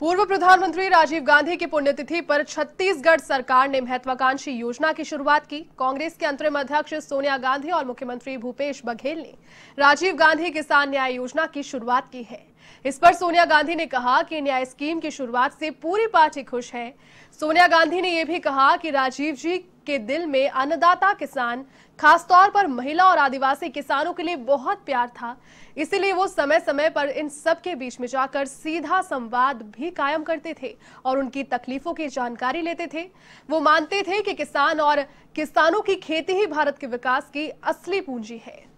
पूर्व प्रधानमंत्री राजीव गांधी की पुण्यतिथि पर छत्तीसगढ़ सरकार ने महत्वाकांक्षी योजना की शुरुआत की कांग्रेस के अंतरिम अध्यक्ष सोनिया गांधी और मुख्यमंत्री भूपेश बघेल ने राजीव गांधी किसान न्याय योजना की शुरुआत की है इस पर सोनिया गांधी ने कहा कि न्याय स्कीम की शुरुआत से पूरी पार्टी खुश है सोनिया गांधी ने यह भी कहा कि राजीव जी के दिल में अन्नदाता किसान खासतौर पर महिला और आदिवासी किसानों के लिए बहुत प्यार था इसीलिए वो समय समय पर इन सब के बीच में जाकर सीधा संवाद भी कायम करते थे और उनकी तकलीफों की जानकारी लेते थे वो मानते थे कि किसान और किसानों की खेती ही भारत के विकास की असली पूंजी है